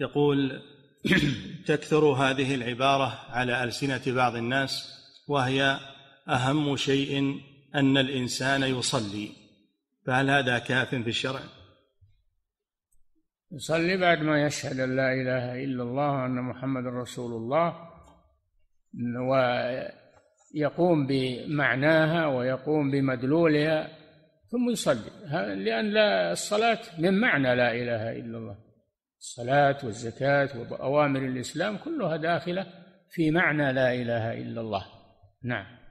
يقول تكثر هذه العبارة على ألسنة بعض الناس وهي أهم شيء أن الإنسان يصلي فهل هذا كاف في الشرع؟ يصلي بعد ما يشهد أن لا إله إلا الله وأن محمد رسول الله ويقوم بمعناها ويقوم بمدلولها ثم يصلي لأن لا الصلاة من معنى لا إله إلا الله الصلاة والزكاة وأوامر الإسلام كلها داخلة في معنى لا إله إلا الله نعم